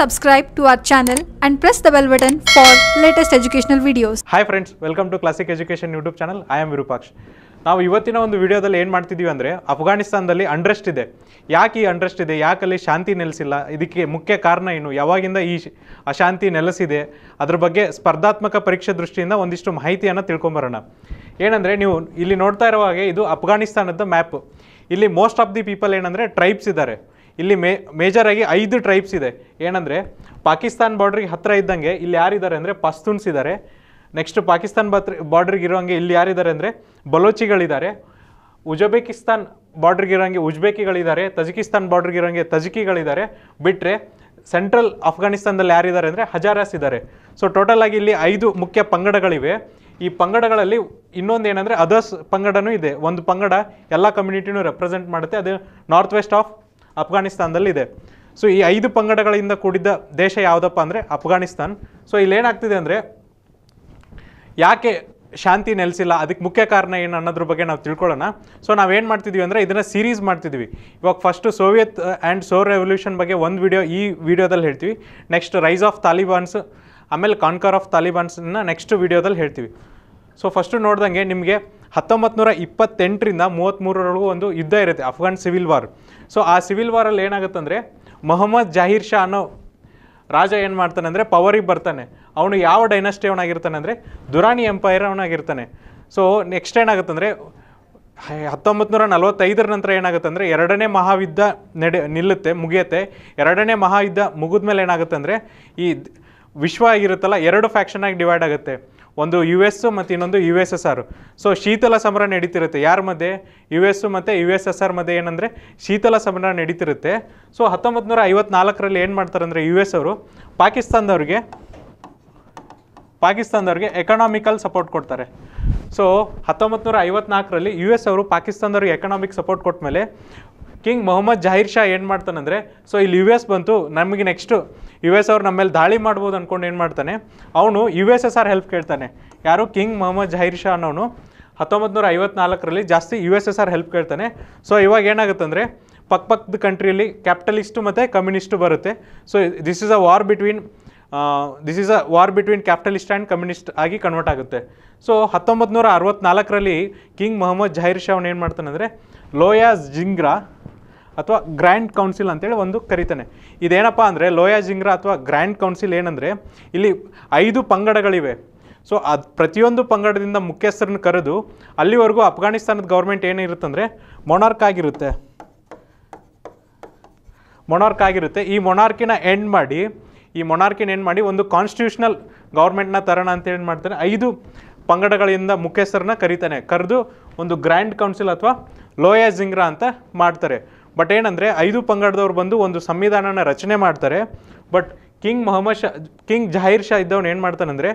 subscribe to our channel and press the bell button for latest educational videos. Hi friends, welcome to Classic Education YouTube channel. I am Virupaksh. ನಾವು ಇವತ್ತಿನ ಒಂದು ವಿಡಿಯೋದಲ್ಲಿ ಏನು ಮಾಡ್ತಿದ್ದೀವಿ ಅಂದರೆ ಅಫ್ಘಾನಿಸ್ತಾನದಲ್ಲಿ ಅಂಡ್ರೆಸ್ಟ್ ಇದೆ ಯಾಕೆ ಈ ಅಂಡ್ರೆಸ್ಟ್ ಇದೆ ಯಾಕಲ್ಲಿ ಶಾಂತಿ ನೆಲೆಸಿಲ್ಲ ಇದಕ್ಕೆ ಮುಖ್ಯ ಕಾರಣ ಏನು ಯಾವಾಗಿಂದ ಈ ಅಶಾಂತಿ ನೆಲೆಸಿದೆ ಅದ್ರ ಬಗ್ಗೆ ಸ್ಪರ್ಧಾತ್ಮಕ ಪರೀಕ್ಷೆ ದೃಷ್ಟಿಯಿಂದ ಒಂದಿಷ್ಟು ಮಾಹಿತಿಯನ್ನು ತಿಳ್ಕೊಂಬರೋಣ ಏನಂದರೆ ನೀವು ಇಲ್ಲಿ ನೋಡ್ತಾ ಇರೋ ಹಾಗೆ ಇದು ಅಫ್ಘಾನಿಸ್ತಾನದ ಮ್ಯಾಪ್ ಇಲ್ಲಿ ಮೋಸ್ಟ್ ಆಫ್ ದಿ ಪೀಪಲ್ ಏನಂದರೆ ಟ್ರೈಬ್ಸ್ ಇದ್ದಾರೆ ಇಲ್ಲಿ ಮೇ ಮೇಜರಾಗಿ ಐದು ಟ್ರೈಬ್ಸ್ ಇದೆ ಏನಂದರೆ ಪಾಕಿಸ್ತಾನ್ ಬಾರ್ಡ್ರಿಗೆ ಹತ್ತಿರ ಇದ್ದಂಗೆ ಇಲ್ಲಿ ಯಾರಿದ್ದಾರೆ ಅಂದರೆ ಪಸ್ತೂನ್ಸ್ ಇದ್ದಾರೆ ನೆಕ್ಸ್ಟ್ ಪಾಕಿಸ್ತಾನ್ ಬಾತ್ರ ಬಾರ್ಡ್ರಿಗೆ ಇರೋಂಗೆ ಇಲ್ಲಿ ಯಾರಿದ್ದಾರೆ ಅಂದರೆ ಬಲೋಚಿಗಳಿದ್ದಾರೆ ಉಜ್ಬೇಕಿಸ್ತಾನ್ ಬಾರ್ಡ್ರಿಗೆ ಇರೋಂಗೆ ಉಜ್ಬೇಕಿಗಳಿದ್ದಾರೆ ತಜಕಿಸ್ತಾನ್ ಬಾರ್ಡ್ರಿಗೆ ಇರೋಂಗೆ ತಜಕಿಗಳಿದ್ದಾರೆ ಬಿಟ್ಟರೆ ಸೆಂಟ್ರಲ್ ಅಫ್ಘಾನಿಸ್ತಾನದಲ್ಲಿ ಯಾರಿದ್ದಾರೆ ಅಂದರೆ ಹಜಾರಾಸ್ ಇದ್ದಾರೆ ಸೊ ಟೋಟಲ್ ಆಗಿ ಇಲ್ಲಿ ಐದು ಮುಖ್ಯ ಪಂಗಡಗಳಿವೆ ಈ ಪಂಗಡಗಳಲ್ಲಿ ಇನ್ನೊಂದು ಏನಂದರೆ ಅದರ್ಸ್ ಪಂಗಡನೂ ಇದೆ ಒಂದು ಪಂಗಡ ಎಲ್ಲ ಕಮ್ಯುನಿಟಿನೂ ರೆಪ್ರೆಸೆಂಟ್ ಮಾಡುತ್ತೆ ಅದು ನಾರ್ತ್ ವೆಸ್ಟ್ ಆಫ್ ಅಫ್ಘಾನಿಸ್ತಾನದಲ್ಲಿದೆ ಸೊ ಈ ಐದು ಪಂಗಡಗಳಿಂದ ಕೂಡಿದ್ದ ದೇಶ ಯಾವುದಪ್ಪ ಅಂದರೆ ಅಫ್ಘಾನಿಸ್ತಾನ್ ಸೊ ಇಲ್ಲೇನಾಗ್ತಿದೆ ಅಂದರೆ ಯಾಕೆ ಶಾಂತಿ ನೆಲೆಸಿಲ್ಲ ಅದಕ್ಕೆ ಮುಖ್ಯ ಕಾರಣ ಏನು ಅನ್ನೋದ್ರ ಬಗ್ಗೆ ನಾವು ತಿಳ್ಕೊಳ್ಳೋಣ ಸೊ ನಾವೇನು ಮಾಡ್ತಿದ್ವಿ ಅಂದರೆ ಇದನ್ನು ಸೀರೀಸ್ ಮಾಡ್ತಿದ್ವಿ ಇವಾಗ first Soviet and Saur revolution ಬಗ್ಗೆ ಒಂದು ವಿಡಿಯೋ ಈ ವಿಡಿಯೋದಲ್ಲಿ ಹೇಳ್ತೀವಿ ನೆಕ್ಸ್ಟ್ ರೈಸ್ ಆಫ್ ತಾಲಿಬಾನ್ಸ್ ಆಮೇಲೆ ಕಾನ್ಕರ್ ಆಫ್ ತಾಲಿಬಾನ್ಸನ್ನ ನೆಕ್ಸ್ಟ್ ವಿಡಿಯೋದಲ್ಲಿ ಹೇಳ್ತೀವಿ ಸೊ ಫಸ್ಟು ನೋಡ್ದಂಗೆ ನಿಮಗೆ ಹತ್ತೊಂಬತ್ತು ನೂರ ಇಪ್ಪತ್ತೆಂಟರಿಂದ ಮೂವತ್ತ್ಮೂರರವರೆಗೂ ಒಂದು ಯುದ್ಧ ಇರುತ್ತೆ ಅಫ್ಘಾನ್ ಸಿವಿಲ್ ವಾರ್ ಸೊ ಆ ಸಿವಿಲ್ ವಾರಲ್ಲಿ ಏನಾಗುತ್ತಂದರೆ ಮೊಹಮ್ಮದ್ ಜಾಹೀರ್ ಶಾ ಅನ್ನೋ ರಾಜ ಏನು ಮಾಡ್ತಾನೆ ಅಂದರೆ ಪವರಿಗೆ ಬರ್ತಾನೆ ಅವನು ಯಾವ ಡೈನಸ್ಟಿ ಅವನಾಗಿರ್ತಾನೆ ಅಂದರೆ ದುರಾಣಿ ಎಂಪೈರ್ ಅವನಾಗಿರ್ತಾನೆ ಸೊ ನೆಕ್ಸ್ಟ್ ಏನಾಗುತ್ತಂದರೆ ಹತ್ತೊಂಬತ್ತು ನೂರ ನಲವತ್ತೈದರ ನಂತರ ಏನಾಗುತ್ತೆ ಅಂದರೆ ಎರಡನೇ ಮಹಾಯುದ್ಧ ನಡೆ ನಿಲ್ಲುತ್ತೆ ಮುಗಿಯುತ್ತೆ ಎರಡನೇ ಮಹಾಯುದ್ಧ ಮುಗಿದ್ಮೇಲೆ ಏನಾಗುತ್ತೆ ಅಂದರೆ ಈ ವಿಶ್ವ ಆಗಿರುತ್ತಲ್ಲ ಎರಡು ಫ್ಯಾಕ್ಷನ್ ಆಗಿ ಡಿವೈಡ್ ಆಗುತ್ತೆ ಒಂದು ಯು ಎಸ್ ಮತ್ತು ಇನ್ನೊಂದು U S S R so ಶೀತಲ ಸಮರ ನಡೀತಿರುತ್ತೆ ಯಾರ ಮಧ್ಯೆ ಯು ಎಸ್ ಮತ್ತು ಯು ಎಸ್ ಎಸ್ ಆರ್ ಮಧ್ಯೆ ಏನಂದರೆ ಶೀತಲ ಸಮರ ನಡೀತಿರುತ್ತೆ ಸೊ ಹತ್ತೊಂಬತ್ತು ನೂರ ಐವತ್ನಾಲ್ಕರಲ್ಲಿ ಏನು ಮಾಡ್ತಾರೆ ಅಂದರೆ ಯು ಎಸ್ ಅವರು ಪಾಕಿಸ್ತಾನದವ್ರಿಗೆ ಪಾಕಿಸ್ತಾನದವ್ರಿಗೆ ಎಕನಾಮಿಕಲ್ ಸಪೋರ್ಟ್ ಕೊಡ್ತಾರೆ ಸೊ ಹತ್ತೊಂಬತ್ತು ನೂರ ಐವತ್ನಾಲ್ಕರಲ್ಲಿ ಯು ಎಸ್ ಅವರು ಪಾಕಿಸ್ತಾನದವ್ರಿಗೆ ಎಕನಾಮಿಕ್ ಸಪೋರ್ಟ್ ಕೊಟ್ಟ ಮೇಲೆ ಕಿಂಗ್ ಮೊಹಮ್ಮದ್ ಜಾಹೀರ್ ಶಾ ಏನು ಮಾಡ್ತಾನಂದರೆ ಸೊ ಇಲ್ಲಿ ಯು ಎಸ್ ಬಂತು ನಮಗೆ ನೆಕ್ಸ್ಟು ಯು ಎಸ್ ಅವ್ರು ನಮ್ಮ ಮೇಲೆ ದಾಳಿ ಮಾಡ್ಬೋದು ಅಂದ್ಕೊಂಡು ಏನು ಮಾಡ್ತಾನೆ ಅವನು U S S R help ಕೇಳ್ತಾನೆ ಯಾರು ಕಿಂಗ್ ಮೊಹಮ್ಮದ್ ಜಾಹೀರ್ ಶಾ ಅನ್ನೋನು ಹತ್ತೊಂಬತ್ತು ನೂರ ಐವತ್ನಾಲ್ಕರಲ್ಲಿ ಜಾಸ್ತಿ U S S R help ಕೇಳ್ತಾನೆ ಸೊ ಇವಾಗ ಏನಾಗುತ್ತೆ ಪಕ್ಕ ಪಕ್ಕದ ಕಂಟ್ರಿಯಲ್ಲಿ ಕ್ಯಾಪಿಟಲಿಸ್ಟು ಮತ್ತು ಕಮ್ಯುನಿಸ್ಟು ಬರುತ್ತೆ so this is a war between this is a war between capitalist and communist ಆಗಿ ಕನ್ವರ್ಟ್ ಆಗುತ್ತೆ ಸೊ ಹತ್ತೊಂಬತ್ತು ನೂರ ಅರವತ್ನಾಲ್ಕರಲ್ಲಿ ಕಿಂಗ್ ಮೊಹಮ್ಮದ್ ಜಾಹೀರ್ ಶಾ ಏನು ಮಾಡ್ತಾನೆ ಅಂದರೆ ಲೋಯಾ ಜಿಂಗ್ರಾ ಅಥವಾ ಗ್ರ್ಯಾಂಡ್ ಕೌನ್ಸಿಲ್ ಅಂತೇಳಿ ಒಂದು ಕರಿತಾನೆ ಇದೇನಪ್ಪ ಅಂದರೆ ಲೋಯಾ ಜಿಂಗ್ರಾ ಅಥವಾ ಗ್ರ್ಯಾಂಡ್ ಕೌನ್ಸಿಲ್ ಏನಂದರೆ ಇಲ್ಲಿ ಐದು ಪಂಗಡಗಳಿವೆ ಸೊ ಅದು ಪ್ರತಿಯೊಂದು ಪಂಗಡದಿಂದ ಮುಖ್ಯಸ್ಥರನ್ನ ಕರೆದು ಅಲ್ಲಿವರೆಗೂ ಅಫ್ಘಾನಿಸ್ತಾನದ ಗೌರ್ಮೆಂಟ್ ಏನಿರುತ್ತಂದರೆ ಮೊನಾರ್ಕ್ ಆಗಿರುತ್ತೆ ಮೊನಾರ್ಕ್ ಆಗಿರುತ್ತೆ ಈ ಮೊನಾರ್ಕಿನ ಎಂಡ್ ಮಾಡಿ ಈ ಮೊನಾರ್ಕಿನ ಎಂಡ್ ಮಾಡಿ ಒಂದು ಕಾನ್ಸ್ಟಿಟ್ಯೂಷನಲ್ ಗೌರ್ಮೆಂಟ್ನ ತರೋಣ ಅಂತ ಏನು ಮಾಡ್ತಾರೆ ಐದು ಪಂಗಡಗಳಿಂದ ಮುಖ್ಯಸ್ಥರನ್ನ ಕರೀತಾನೆ ಕರೆದು ಒಂದು ಗ್ರ್ಯಾಂಡ್ ಕೌನ್ಸಿಲ್ ಅಥವಾ ಲೋಯಾ ಜಿಂಗ್ರಾ ಅಂತ ಮಾಡ್ತಾರೆ ಬಟ್ ಏನಂದರೆ ಐದು ಪಂಗಡದವ್ರು ಬಂದು ಒಂದು ಸಂವಿಧಾನನ ರಚನೆ ಮಾಡ್ತಾರೆ but king Mohammed Shah king Zahir Shah ಇದ್ದವನು ಏನು ಮಾಡ್ತಾನಂದ್ರೆ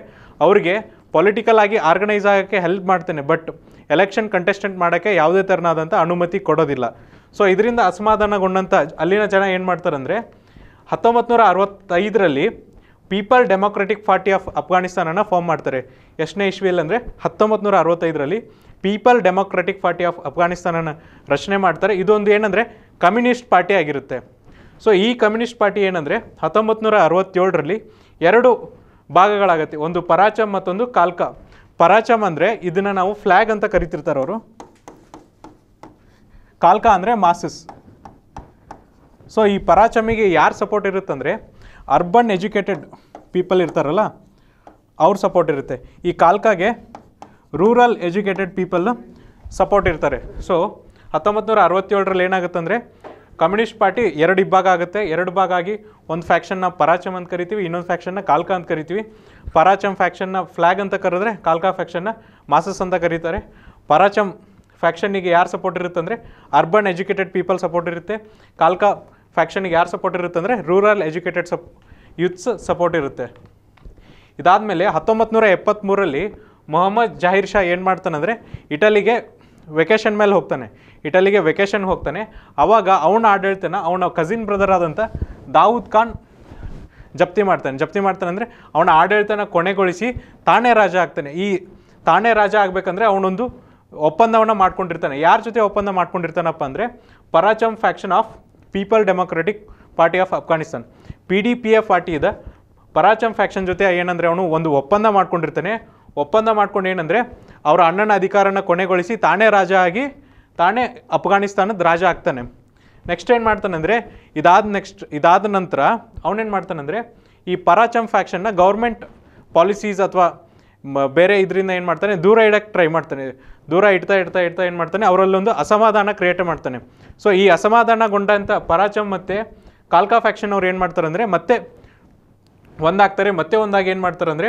ಅವ್ರಿಗೆ ಪೊಲಿಟಿಕಲ್ ಆಗಿ ಆರ್ಗನೈಸ್ ಆಗೋಕ್ಕೆ ಹೆಲ್ಪ್ ಮಾಡ್ತಾನೆ ಬಟ್ ಎಲೆಕ್ಷನ್ ಕಂಟೆಸ್ಟೆಂಟ್ ಮಾಡೋಕ್ಕೆ ಯಾವುದೇ ಥರನಾದಂಥ ಅನುಮತಿ ಕೊಡೋದಿಲ್ಲ ಸೊ ಇದರಿಂದ ಅಸಮಾಧಾನಗೊಂಡಂಥ ಅಲ್ಲಿನ ಜನ ಏನು ಮಾಡ್ತಾರಂದರೆ ಹತ್ತೊಂಬತ್ತು ನೂರ ಅರವತ್ತೈದರಲ್ಲಿ ಪೀಪಲ್ ಡೆಮೊಕ್ರೆಟಿಕ್ ಪಾರ್ಟಿ ಆಫ್ ಅಫ್ಘಾನಿಸ್ತಾನನ್ನು ಫಾರ್ಮ್ ಮಾಡ್ತಾರೆ ಎಷ್ಟನೇ ಇಶ್ವಿಯಲ್ಲಿ ಅಂದರೆ ಹತ್ತೊಂಬತ್ತು ನೂರ ಅರವತ್ತೈದರಲ್ಲಿ ಪೀಪಲ್ ಡೆಮೊಕ್ರೆಟಿಕ್ ಪಾರ್ಟಿ ಆಫ್ ಅಫ್ಘಾನಿಸ್ತಾನನ ರಚನೆ ಮಾಡ್ತಾರೆ ಇದೊಂದು ಏನಂದರೆ ಕಮ್ಯುನಿಸ್ಟ್ ಪಾರ್ಟಿ ಆಗಿರುತ್ತೆ ಸೊ ಈ ಕಮ್ಯುನಿಸ್ಟ್ ಪಾರ್ಟಿ ಏನಂದರೆ ಹತ್ತೊಂಬತ್ತು ನೂರ ಅರವತ್ತೇಳರಲ್ಲಿ ಎರಡು ಭಾಗಗಳಾಗತ್ತೆ ಒಂದು ಪರಾಚಮ್ ಮತ್ತೊಂದು ಕಾಲ್ಕ ಪರಾಚಮ್ ಅಂದರೆ ಇದನ್ನು ನಾವು ಫ್ಲ್ಯಾಗ್ ಅಂತ ಕರಿತಿರ್ತಾರೆ ಅವರು ಕಾಲ್ಕ ಅಂದರೆ ಮಾಸಸ್ ಸೊ ಈ ಪರಾಚಮಿಗೆ ಯಾರು ಸಪೋರ್ಟ್ ಇರುತ್ತಂದರೆ ಅರ್ಬನ್ ಎಜುಕೇಟೆಡ್ ಪೀಪಲ್ ಇರ್ತಾರಲ್ಲ ಅವ್ರ ಸಪೋರ್ಟ್ ಇರುತ್ತೆ ಈ ಕಾಲ್ಕಾಗೆ ರೂರಲ್ ಎಜುಕೇಟೆಡ್ ಪೀಪಲ್ ಸಪೋರ್ಟ್ ಇರ್ತಾರೆ ಸೊ ಹತ್ತೊಂಬತ್ತು ನೂರ ಅರವತ್ತೇಳರಲ್ಲಿ ಏನಾಗುತ್ತಂದರೆ ಕಮ್ಯುನಿಸ್ಟ್ ಪಾರ್ಟಿ ಎರಡು ಇಬ್ಬಾಗ ಆಗುತ್ತೆ ಎರಡು ಭಾಗ ಆಗಿ ಒಂದು ಫ್ಯಾಕ್ಷನ್ನ ಪರಾಚಮ್ ಅಂತ ಕರಿತೀವಿ ಇನ್ನೊಂದು ಫ್ಯಾಕ್ಷನ್ನ ಕಾಲ್ಕಾ ಅಂತ ಕರಿತೀವಿ ಪರಾಚಮ್ ಫ್ಯಾಕ್ಷನ್ನ ಫ್ಲ್ಯಾಗ್ ಅಂತ ಕರೆದ್ರೆ ಕಾಲ್ಕಾ ಫ್ಯಾಕ್ಷನ್ನ ಮಾಸಸ್ ಅಂತ ಕರೀತಾರೆ ಪರಾಚಮ್ ಫ್ಯಾಕ್ಷನ್ನಿಗೆ ಯಾರು ಸಪೋರ್ಟ್ ಇರುತ್ತೆ ಅರ್ಬನ್ ಎಜುಕೇಟೆಡ್ ಪೀಪಲ್ ಸಪೋರ್ಟ್ ಇರುತ್ತೆ ಕಾಲ್ಕಾ ಫ್ಯಾಕ್ಷನಿಗೆ ಯಾರು ಸಪೋರ್ಟ್ ಇರುತ್ತೆ ಅಂದರೆ ರೂರಲ್ ಎಜುಕೇಟೆಡ್ ಸಪ್ ಯೂತ್ಸ್ ಸಪೋರ್ಟ್ ಇರುತ್ತೆ ಇದಾದಮೇಲೆ ಹತ್ತೊಂಬತ್ತು ನೂರ ಎಪ್ಪತ್ತ್ಮೂರಲ್ಲಿ ಮೊಹಮ್ಮದ್ ಜಾಹೀರ್ ಶಾ ಏನು ಮಾಡ್ತಾನಂದರೆ ಇಟಲಿಗೆ ವೆಕೇಷನ್ ಮೇಲೆ ಹೋಗ್ತಾನೆ ಇಟಲಿಗೆ ವೆಕೇಷನ್ ಹೋಗ್ತಾನೆ ಆವಾಗ ಅವನ ಆಡಳಿತನ ಅವನ ಕಸಿನ್ ಬ್ರದರ್ ಆದಂಥ ದಾವೂದ್ ಖಾನ್ ಜಪ್ತಿ ಮಾಡ್ತಾನೆ ಜಪ್ತಿ ಮಾಡ್ತಾನೆ ಅಂದರೆ ಅವನ ಆಡಳಿತನ ಕೊನೆಗೊಳಿಸಿ ತಾನೇ ರಾಜ ಆಗ್ತಾನೆ ಈ ತಾನೇ ರಾಜ ಆಗಬೇಕಂದ್ರೆ ಅವನೊಂದು ಒಪ್ಪಂದವನ್ನು ಮಾಡ್ಕೊಂಡಿರ್ತಾನೆ ಯಾರ ಜೊತೆ ಒಪ್ಪಂದ ಮಾಡ್ಕೊಂಡಿರ್ತಾನಪ್ಪ ಅಂದರೆ Parcham faction of people democratic party of Afghanistan P D P F party ಇದೆ ಪರಾಚಮ್ ಫ್ಯಾಕ್ಷನ್ ಜೊತೆ ಏನಂದರೆ ಅವನು ಒಂದು ಒಪ್ಪಂದ ಮಾಡ್ಕೊಂಡಿರ್ತಾನೆ ಒಪ್ಪಂದ ಮಾಡ್ಕೊಂಡು ಏನಂದರೆ ಅವರ ಅಣ್ಣನ ಅಧಿಕಾರನ ಕೊನೆಗೊಳಿಸಿ ತಾನೇ ರಾಜ ಆಗಿ ತಾನೇ ಅಫ್ಘಾನಿಸ್ತಾನದ ರಾಜ ಆಗ್ತಾನೆ ನೆಕ್ಸ್ಟ್ ಏನು ಮಾಡ್ತಾನಂದರೆ ಇದಾದ ನೆಕ್ಸ್ಟ್ ಇದಾದ ನಂತರ ಅವನೇನು ಮಾಡ್ತಾನೆಂದರೆ ಈ ಪರಾಚಮ್ ಫ್ಯಾಕ್ಷನ್ನ ಗೌರ್ಮೆಂಟ್ ಪಾಲಿಸೀಸ್ ಅಥವಾ ಬೇರೆ ಇದರಿಂದ ಏನು ಮಾಡ್ತಾನೆ ದೂರ ಇಡೋಕ್ಕೆ ಟ್ರೈ ಮಾಡ್ತಾನೆ ದೂರ ಇಡ್ತಾ ಇಡ್ತಾ ಇಡ್ತಾ ಏನು ಮಾಡ್ತಾನೆ ಅವರಲ್ಲೊಂದು ಅಸಮಾಧಾನ ಕ್ರಿಯೇಟ್ ಮಾಡ್ತಾನೆ ಸೊ ಈ ಅಸಮಾಧಾನಗೊಂಡಂಥ ಪರಾಚಮ್ ಮತ್ತು ಕಾಲ್ಕಾ ಫ್ಯಾಕ್ಷನ್ ಅವ್ರು ಏನು ಮಾಡ್ತಾರೆ ಅಂದರೆ ಮತ್ತೆ ಒಂದಾಗ್ತಾರೆ ಮತ್ತೆ ಒಂದಾಗಿ ಏನು ಮಾಡ್ತಾರೆ ಅಂದರೆ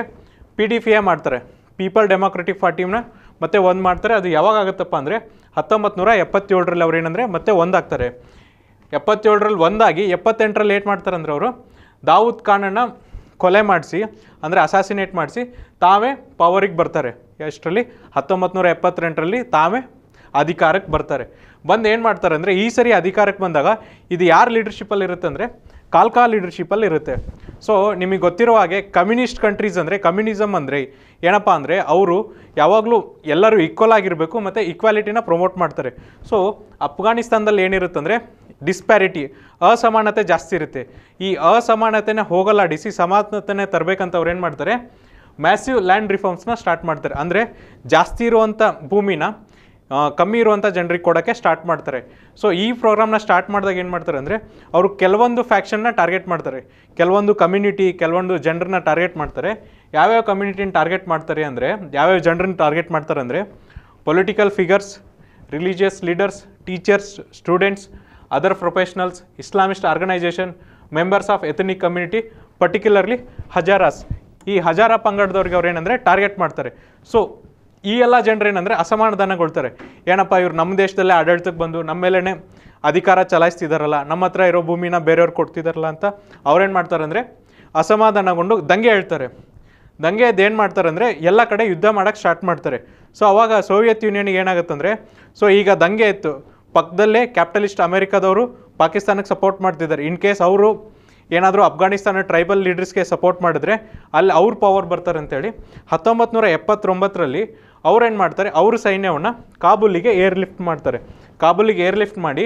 ಪಿ ಡಿ ಎ ಮಾಡ್ತಾರೆ ಪೀಪಲ್ ಡೆಮೊಕ್ರೆಟಿಕ್ ಪಾರ್ಟಿನ ಮತ್ತೆ ಒಂದು ಮಾಡ್ತಾರೆ ಅದು ಯಾವಾಗ ಆಗುತ್ತಪ್ಪ ಅಂದರೆ ಹತ್ತೊಂಬತ್ತು ನೂರ ಎಪ್ಪತ್ತೇಳರಲ್ಲಿ ಅವ್ರು ಏನಂದರೆ ಮತ್ತೆ ಒಂದಾಗ್ತಾರೆ ಎಪ್ಪತ್ತೇಳರಲ್ಲಿ ಒಂದಾಗಿ ಎಪ್ಪತ್ತೆಂಟರಲ್ಲಿ ಏಟ್ ಮಾಡ್ತಾರೆ ಅಂದರೆ ಅವರು ದಾವೂದ್ ಖಾನನ್ನು ಕೊಲೆ ಮಾಡಿಸಿ ಅಂದರೆ ಅಸಾಸಿನೇಟ್ ಮಾಡಿಸಿ ತಾವೇ ಪವರಿಗೆ ಬರ್ತಾರೆ ಎಷ್ಟರಲ್ಲಿ ಹತ್ತೊಂಬತ್ತು ನೂರ ಎಪ್ಪತ್ತೆಂಟರಲ್ಲಿ ತಾವೇ ಅಧಿಕಾರಕ್ಕೆ ಬರ್ತಾರೆ ಬಂದು ಏನು ಮಾಡ್ತಾರೆ ಅಂದರೆ ಈ ಸರಿ ಅಧಿಕಾರಕ್ಕೆ ಬಂದಾಗ ಇದು ಯಾರು ಲೀಡರ್ಶಿಪ್ಪಲ್ಲಿ ಇರುತ್ತೆ ಅಂದರೆ ಕಾಲ್ಕಾ ಲೀಡರ್ಶಿಪ್ಪಲ್ಲಿ ಇರುತ್ತೆ ಸೊ ನಿಮಗೆ ಗೊತ್ತಿರೋ ಹಾಗೆ ಕಮ್ಯುನಿಸ್ಟ್ ಕಂಟ್ರೀಸ್ ಅಂದರೆ ಕಮ್ಯುನಿಸಮ್ ಅಂದರೆ ಏನಪ್ಪ ಅಂದರೆ ಅವರು ಯಾವಾಗಲೂ ಎಲ್ಲರೂ ಈಕ್ವಲ್ ಆಗಿರಬೇಕು ಮತ್ತು ಈಕ್ವಾಲಿಟಿನ ಪ್ರಮೋಟ್ ಮಾಡ್ತಾರೆ ಸೊ ಅಫ್ಘಾನಿಸ್ತಾನದಲ್ಲಿ ಏನಿರುತ್ತಂದರೆ ಡಿಸ್ಪ್ಯಾರಿಟಿ ಅಸಮಾನತೆ ಜಾಸ್ತಿ ಇರುತ್ತೆ ಈ ಅಸಮಾನತೆನ ಹೋಗಲಾಡಿಸಿ ಸಮಾನತೆನೇ ತರಬೇಕಂತ ಅವ್ರು ಏನು ಮಾಡ್ತಾರೆ ಮ್ಯಾಸಿವ್ ಲ್ಯಾಂಡ್ ರಿಫಾರ್ಮ್ಸ್ನ ಸ್ಟಾರ್ಟ್ ಮಾಡ್ತಾರೆ ಅಂದರೆ ಜಾಸ್ತಿ ಇರುವಂಥ ಭೂಮಿನ ಕಮ್ಮಿ ಇರುವಂಥ ಜನರಿಗೆ ಕೊಡೋಕ್ಕೆ ಸ್ಟಾರ್ಟ್ ಮಾಡ್ತಾರೆ ಸೊ ಈ ಪ್ರೋಗ್ರಾಮ್ನ ಸ್ಟಾರ್ಟ್ ಮಾಡಿದಾಗ ಏನು ಮಾಡ್ತಾರೆ ಅಂದರೆ ಅವರು ಕೆಲವೊಂದು ಫ್ಯಾಕ್ಷನ್ನ ಟಾರ್ಗೆಟ್ ಮಾಡ್ತಾರೆ ಕೆಲವೊಂದು ಕಮ್ಯುನಿಟಿ ಕೆಲವೊಂದು ಜನರನ್ನ ಟಾರ್ಗೆಟ್ ಮಾಡ್ತಾರೆ ಯಾವ್ಯಾವ ಕಮ್ಯುನಿಟಿನ ಟಾರ್ಗೆಟ್ ಮಾಡ್ತಾರೆ ಅಂದರೆ ಯಾವ್ಯಾವ ಜನರನ್ನ ಟಾರ್ಗೆಟ್ ಮಾಡ್ತಾರೆ ಅಂದರೆ political figures religious leaders teachers students other professionals Islamist organisation members of ethnic community particularly Hazaras ಈ ಹಜಾರ ಪಂಗಡದವ್ರಿಗೆ ಅವ್ರು ಏನಂದರೆ ಟಾರ್ಗೆಟ್ ಮಾಡ್ತಾರೆ ಸೊ ಈ ಎಲ್ಲ ಜನರು ಅಸಮಾಧಾನಗೊಳ್ತಾರೆ ಏನಪ್ಪ ಇವ್ರು ನಮ್ಮ ದೇಶದಲ್ಲೇ ಆಡಳಿತಕ್ಕೆ ಬಂದು ನಮ್ಮ ಮೇಲೇ ಅಧಿಕಾರ ಚಲಾಯಿಸ್ತಿದಾರಲ್ಲ ನಮ್ಮ ಹತ್ರ ಇರೋ ಭೂಮಿನ ಬೇರೆಯವ್ರು ಕೊಡ್ತಿದಾರಲ್ಲ ಅಂತ ಅವ್ರೇನು ಮಾಡ್ತಾರೆ ಅಂದರೆ ಅಸಮಾಧಾನಗೊಂಡು ದಂಗೆ ಹೇಳ್ತಾರೆ ದಂಗೆ ಅದೇನು ಮಾಡ್ತಾರೆ ಅಂದರೆ ಎಲ್ಲ ಕಡೆ ಯುದ್ಧ ಮಾಡೋಕ್ಕೆ ಸ್ಟಾರ್ಟ್ ಮಾಡ್ತಾರೆ ಸೊ ಅವಾಗ ಸೋವಿಯತ್ ಯೂನಿಯನ್ಗೆ ಏನಾಗುತ್ತಂದರೆ ಸೊ ಈಗ ದಂಗೆ ಇತ್ತು ಪಕ್ಕದಲ್ಲೇ ಕ್ಯಾಪಿಟಲಿಸ್ಟ್ ಅಮೆರಿಕಾದವರು ಪಾಕಿಸ್ತಾನಕ್ಕೆ ಸಪೋರ್ಟ್ ಮಾಡ್ತಿದ್ದಾರೆ ಇನ್ ಕೇಸ್ ಅವರು ಏನಾದರೂ ಅಫ್ಘಾನಿಸ್ತಾನ ಟ್ರೈಬಲ್ ಲೀಡರ್ಸ್ಗೆ ಸಪೋರ್ಟ್ ಮಾಡಿದ್ರೆ ಅಲ್ಲಿ ಅವ್ರ ಪವರ್ ಬರ್ತಾರೆ ಅಂತೇಳಿ ಹತ್ತೊಂಬತ್ತು ನೂರ ಎಪ್ಪತ್ತೊಂಬತ್ತರಲ್ಲಿ ಅವ್ರೇನು ಮಾಡ್ತಾರೆ ಅವ್ರ ಸೈನ್ಯವನ್ನು ಕಾಬೂಲಿಗೆ ಏರ್ ಲಿಫ್ಟ್ ಮಾಡ್ತಾರೆ ಕಾಬೂಲಿಗೆ ಏರ್ ಲಿಫ್ಟ್ ಮಾಡಿ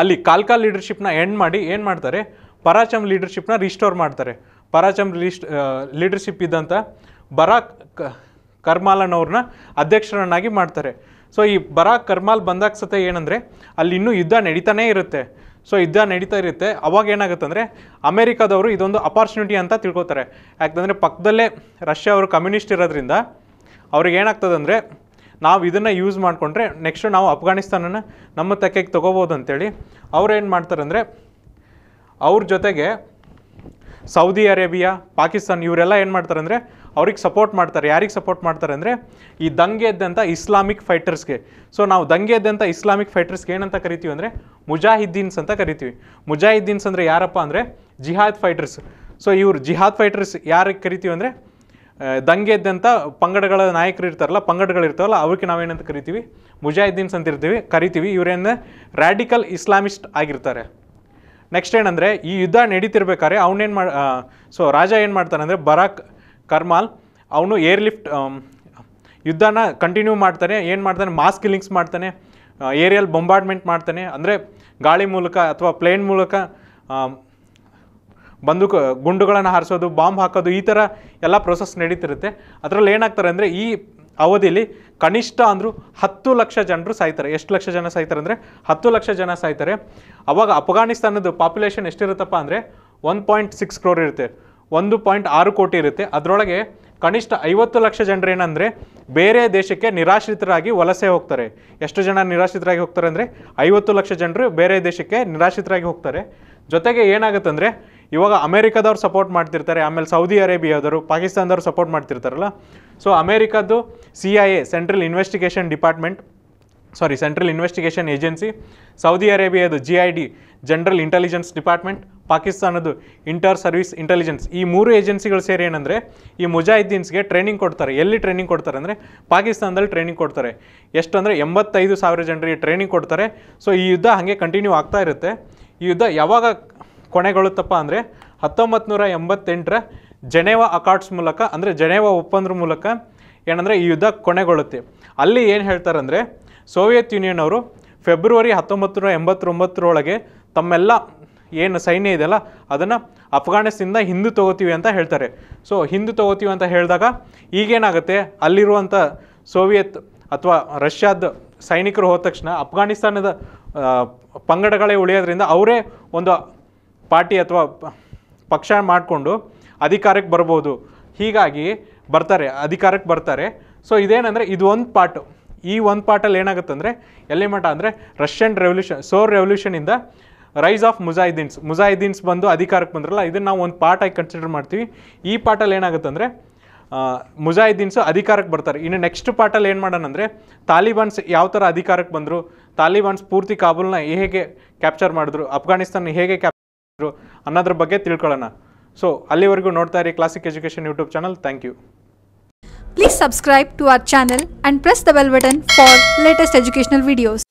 ಅಲ್ಲಿ ಕಾಲ್ಕಾ ಲೀಡರ್ಶಿಪ್ನ ಎಂಡ್ ಮಾಡಿ ಏನು ಮಾಡ್ತಾರೆ ಪರಾಚಮ್ ಲೀಡರ್ಶಿಪ್ನ ರಿಸ್ಟೋರ್ ಮಾಡ್ತಾರೆ ಪರಾಚಮ್ ರಿಸ್ಟ್ ಲೀಡರ್ಶಿಪ್ ಇದ್ದಂಥ ಬರಾಕ್ ಕರ್ಮಾಲನವ್ರನ್ನ ಅಧ್ಯಕ್ಷರನ್ನಾಗಿ ಮಾಡ್ತಾರೆ ಸೊ ಈ ಬರಾಕ್ ಕರ್ಮಾಲ್ ಬಂದಾಗ ಸತೆ ಏನಂದರೆ ಅಲ್ಲಿ ಇನ್ನೂ ಯುದ್ಧ ನಡೀತಾನೇ ಇರುತ್ತೆ ಸೊ ಯುದ್ಧ ನಡೀತಾ ಇರುತ್ತೆ ಅವಾಗ ಏನಾಗುತ್ತೆ ಅಂದರೆ ಅಮೇರಿಕಾದವರು ಇದೊಂದು ಅಪಾರ್ಚುನಿಟಿ ಅಂತ ತಿಳ್ಕೊತಾರೆ ಯಾಕಂದರೆ ಪಕ್ಕದಲ್ಲೇ ರಷ್ಯಾ ಅವರು ಕಮ್ಯುನಿಸ್ಟ್ ಇರೋದ್ರಿಂದ ಅವ್ರಿಗೆ ಏನಾಗ್ತದೆ ಅಂದರೆ ನಾವು ಇದನ್ನು ಯೂಸ್ ಮಾಡಿಕೊಂಡ್ರೆ ನೆಕ್ಸ್ಟ್ ನಾವು ಅಫ್ಘಾನಿಸ್ತಾನನ್ನು ನಮ್ಮ ತೆಕ್ಕೆಗೆ ತೊಗೋಬೋದು ಅಂತೇಳಿ ಅವ್ರು ಏನು ಮಾಡ್ತಾರೆ ಅಂದರೆ ಅವ್ರ ಜೊತೆಗೆ ಸೌದಿ ಅರೇಬಿಯಾ ಪಾಕಿಸ್ತಾನ್ ಇವರೆಲ್ಲ ಏನು ಮಾಡ್ತಾರೆ ಅಂದರೆ ಅವ್ರಿಗೆ ಸಪೋರ್ಟ್ ಮಾಡ್ತಾರೆ ಯಾರಿಗೆ ಸಪೋರ್ಟ್ ಮಾಡ್ತಾರೆ ಅಂದರೆ ಈ ದಂಗೆ ಎದ್ದಂಥ ಇಸ್ಲಾಮಿಕ್ ಫೈಟರ್ಸ್ಗೆ ಸೊ ನಾವು ದಂಗೆ ಎದ್ದಂಥ ಇಸ್ಲಾಮಿಕ್ ಫೈಟರ್ಸ್ಗೆ ಏನಂತ ಕರಿತೀವಿ ಅಂದರೆ ಮುಜಾಹಿದ್ದೀನ್ಸ್ ಅಂತ ಕರಿತೀವಿ ಮುಜಾಹಿದ್ದೀನ್ಸ್ ಅಂದರೆ ಯಾರಪ್ಪ ಅಂದರೆ ಜಿಹಾದ್ ಫೈಟರ್ಸ್ ಸೊ ಇವರು ಜಿಹಾದ್ ಫೈಟರ್ಸ್ ಯಾರಿಗೆ ಕರಿತೀವಿ ಅಂದರೆ ದಂಗೆ ಎದ್ದಂಥ ಪಂಗಡಗಳ ನಾಯಕರು ಇರ್ತಾರಲ್ಲ ಪಂಗಡಗಳಿರ್ತಾರಲ್ಲ ಅವ್ರಿಗೆ ನಾವೇನಂತ ಕರಿತೀವಿ ಮುಜಾಹಿದ್ದೀನ್ಸ್ ಇರ್ತೀವಿ ಕರಿತೀವಿ ಇವರೇನು ರ್ಯಾಡಿಕಲ್ ಇಸ್ಲಾಮಿಸ್ಟ್ ಆಗಿರ್ತಾರೆ ನೆಕ್ಸ್ಟ್ ಏನಂದರೆ ಈ ಯುದ್ಧ ನಡೀತಿರ್ಬೇಕಾದ್ರೆ ಅವನೇನು ಮಾಡಿ ಸೊ ರಾಜ ಏನು ಮಾಡ್ತಾನೆ ಅಂದರೆ ಬರಾಕ್ ಕರ್ಮಾಲ್ ಅವನು ಏರ್ ಲಿಫ್ಟ್ ಯುದ್ಧನ ಕಂಟಿನ್ಯೂ ಮಾಡ್ತಾನೆ ಏನು ಮಾಡ್ತಾನೆ ಮಾಸ್ ಕಿಲ್ಲಿಂಗ್ಸ್ ಮಾಡ್ತಾನೆ ಏರಿಯಲ್ ಬೊಂಬಾರ್ಡ್ಮೆಂಟ್ ಮಾಡ್ತಾನೆ ಅಂದರೆ ಗಾಳಿ ಮೂಲಕ ಅಥವಾ ಪ್ಲೇನ್ ಮೂಲಕ ಬಂದೂಕು ಗುಂಡುಗಳನ್ನು ಹಾರಿಸೋದು ಬಾಂಬ್ ಹಾಕೋದು ಈ ಥರ ಎಲ್ಲ ಪ್ರೊಸೆಸ್ ನಡೀತಿರುತ್ತೆ ಅದರಲ್ಲಿ ಏನಾಗ್ತಾರೆ ಅಂದರೆ ಈ ಅವಧಿಯಲ್ಲಿ ಕನಿಷ್ಠ ಅಂದರೂ ಹತ್ತು ಲಕ್ಷ ಜನರು ಸಾಯ್ತಾರೆ ಎಷ್ಟು ಲಕ್ಷ ಜನ ಸಾಯ್ತಾರೆ ಅಂದರೆ ಹತ್ತು ಲಕ್ಷ ಜನ ಸಾಯ್ತಾರೆ ಅವಾಗ ಅಫ್ಘಾನಿಸ್ತಾನದ ಪಾಪ್ಯುಲೇಷನ್ ಎಷ್ಟಿರುತ್ತಪ್ಪ ಅಂದರೆ ಒನ್ ಪಾಯಿಂಟ್ ಸಿಕ್ಸ್ ಕ್ರೋರ್ ಇರುತ್ತೆ ಒಂದು ಪಾಯಿಂಟ್ ಆರು ಕೋಟಿ ಇರುತ್ತೆ ಅದರೊಳಗೆ ಕನಿಷ್ಠ ಐವತ್ತು ಲಕ್ಷ ಜನರು ಏನಂದರೆ ಬೇರೆ ದೇಶಕ್ಕೆ ನಿರಾಶ್ರಿತರಾಗಿ ವಲಸೆ ಹೋಗ್ತಾರೆ ಎಷ್ಟು ಜನ ನಿರಾಶ್ರಿತರಾಗಿ ಹೋಗ್ತಾರೆ ಅಂದರೆ ಐವತ್ತು ಲಕ್ಷ ಜನರು ಬೇರೆ ದೇಶಕ್ಕೆ ನಿರಾಶ್ರಿತರಾಗಿ ಹೋಗ್ತಾರೆ ಜೊತೆಗೆ ಏನಾಗುತ್ತಂದರೆ ಇವಾಗ ಅಮೇರಿಕಾದವ್ರು ಸಪೋರ್ಟ್ ಮಾಡ್ತಿರ್ತಾರೆ ಆಮೇಲೆ ಸೌದಿ ಅರೇಬಿಯಾದವರು ಪಾಕಿಸ್ತಾನದವ್ರು ಸಪೋರ್ಟ್ ಮಾಡ್ತಿರ್ತಾರಲ್ಲ ಸೊ ಅಮೇರಿಕಾದ್ದು C I A central investigation department sorry central investigation agency Saudi ಅರೇಬಿಯಾದ G I D general intelligence department ಪಾಕಿಸ್ತಾನದ್ದು ಇಂಟರ್ ಸರ್ವಿಸ್ ಇಂಟೆಲಿಜೆನ್ಸ್ ಈ ಮೂರು ಏಜೆನ್ಸಿಗಳು ಸೇರಿ ಏನಂದರೆ ಈ ಮುಜಾಹಿದ್ದೀನ್ಸ್ಗೆ ಟ್ರೈನಿಂಗ್ ಕೊಡ್ತಾರೆ ಎಲ್ಲಿ ಟ್ರೈನಿಂಗ್ ಕೊಡ್ತಾರೆ ಅಂದರೆ ಪಾಕಿಸ್ತಾನದಲ್ಲಿ ಟ್ರೈನಿಂಗ್ ಕೊಡ್ತಾರೆ ಎಷ್ಟು ಅಂದರೆ ಎಂಬತ್ತೈದು ಸಾವಿರ ಜನರಿಗೆ ಟ್ರೈನಿಂಗ್ ಕೊಡ್ತಾರೆ ಸೊ ಈ ಯುದ್ಧ ಹಾಗೆ ಕಂಟಿನ್ಯೂ ಆಗ್ತಾ ಇರುತ್ತೆ ಈ ಯುದ್ಧ ಯಾವಾಗ ಕೊನೆಗೊಳ್ಳುತ್ತಪ್ಪ ಅಂದರೆ ಹತ್ತೊಂಬತ್ತು ನೂರ ಎಂಬತ್ತೆಂಟರ ಜೆನೆವಾ ಅಕಾರ್ಡ್ಸ್ ಮೂಲಕ ಅಂದರೆ ಜನೇವ ಒಪ್ಪಂದ್ರ ಮೂಲಕ ಏನಂದರೆ ಈ ಯುದ್ಧ ಕೊನೆಗೊಳ್ಳುತ್ತೆ ಅಲ್ಲಿ ಏನು ಹೇಳ್ತಾರಂದರೆ ಸೋವಿಯತ್ ಯೂನಿಯನ್ ಅವರು ಫೆಬ್ರವರಿ ಹತ್ತೊಂಬತ್ತು ನೂರ ಎಂಬತ್ತೊಂಬತ್ತರೊಳಗೆ ತಮ್ಮೆಲ್ಲ ಏನು ಸೈನ್ಯ ಇದೆಯಲ್ಲ ಅದನ್ನು ಅಫ್ಘಾನಿಸ್ತಾನದಿಂದ ಹಿಂದೂ ತೊಗೋತೀವಿ ಅಂತ ಹೇಳ್ತಾರೆ ಸೊ ಹಿಂದೂ ತೊಗೋತೀವಿ ಅಂತ ಹೇಳಿದಾಗ ಈಗೇನಾಗುತ್ತೆ ಅಲ್ಲಿರುವಂಥ ಸೋವಿಯತ್ ಅಥವಾ ರಷ್ಯಾದ ಸೈನಿಕರು ಹೋದ ತಕ್ಷಣ ಅಫ್ಘಾನಿಸ್ತಾನದ ಪಂಗಡಗಳೇ ಉಳಿಯೋದ್ರಿಂದ ಅವರೇ ಒಂದು ಪಾರ್ಟಿ ಅಥವಾ ಪಕ್ಷ ಮಾಡಿಕೊಂಡು ಅಧಿಕಾರಕ್ಕೆ ಬರ್ಬೋದು ಹೀಗಾಗಿ ಬರ್ತಾರೆ ಅಧಿಕಾರಕ್ಕೆ ಬರ್ತಾರೆ ಸೊ ಇದೇನಂದರೆ ಇದು ಒಂದು ಪಾರ್ಟು ಈ ಒಂದು ಪಾಟಲ್ಲಿ ಏನಾಗುತ್ತಂದರೆ ಎಲ್ಲಿ ಮಠ ಅಂದರೆ ರಷ್ಯನ್ ರೆವಲ್ಯೂಷನ್ ಸೋರ್ ರೆವಲ್ಯೂಷನಿಂದ ರೈಸ್ ಆಫ್ ಮುಜಾಹಿದ್ದೀನ್ಸ್ ಮುಜಾಹಿದ್ದೀನ್ಸ್ ಬಂದು ಅಧಿಕಾರಕ್ಕೆ ಬಂದ್ರಲ್ಲ ಇದನ್ನು ನಾವು ಒಂದು ಪಾರ್ಟ್ ಆಗಿ ಕನ್ಸಿಡರ್ ಮಾಡ್ತೀವಿ ಈ ಪಾರ್ಟಲ್ಲಿ ಅಂದರೆ ಮುಜಾಹಿದ್ದೀನ್ಸು ಅಧಿಕಾರಕ್ಕೆ ಬರ್ತಾರೆ ಇನ್ನು ನೆಕ್ಸ್ಟ್ ಪಾಟಲ್ಲಿ ಏನು ಮಾಡೋಣ ಅಂದರೆ ತಾಲಿಬಾನ್ಸ್ ಯಾವ ಥರ ಅಧಿಕಾರಕ್ಕೆ ಬಂದರು ತಾಲಿಬಾನ್ಸ್ ಪೂರ್ತಿ ಕಾಬೂಲ್ನ ಹೇಗೆ ಕ್ಯಾಪ್ಚರ್ ಮಾಡಿದ್ರು ಅಫ್ಘಾನಿಸ್ತಾನ್ ಹೇಗೆ ಕ್ಯಾಪ್ ಅನ್ನೋದ್ರ ಬಗ್ಗೆ ತಿಳ್ಕೊಳ್ಳೋಣ ಸೊ ಅಲ್ಲಿವರೆಗೂ ನೋಡ್ತಾ ಇರಿ classic education YouTube channel thank you please subscribe to and bell button for latest educational videos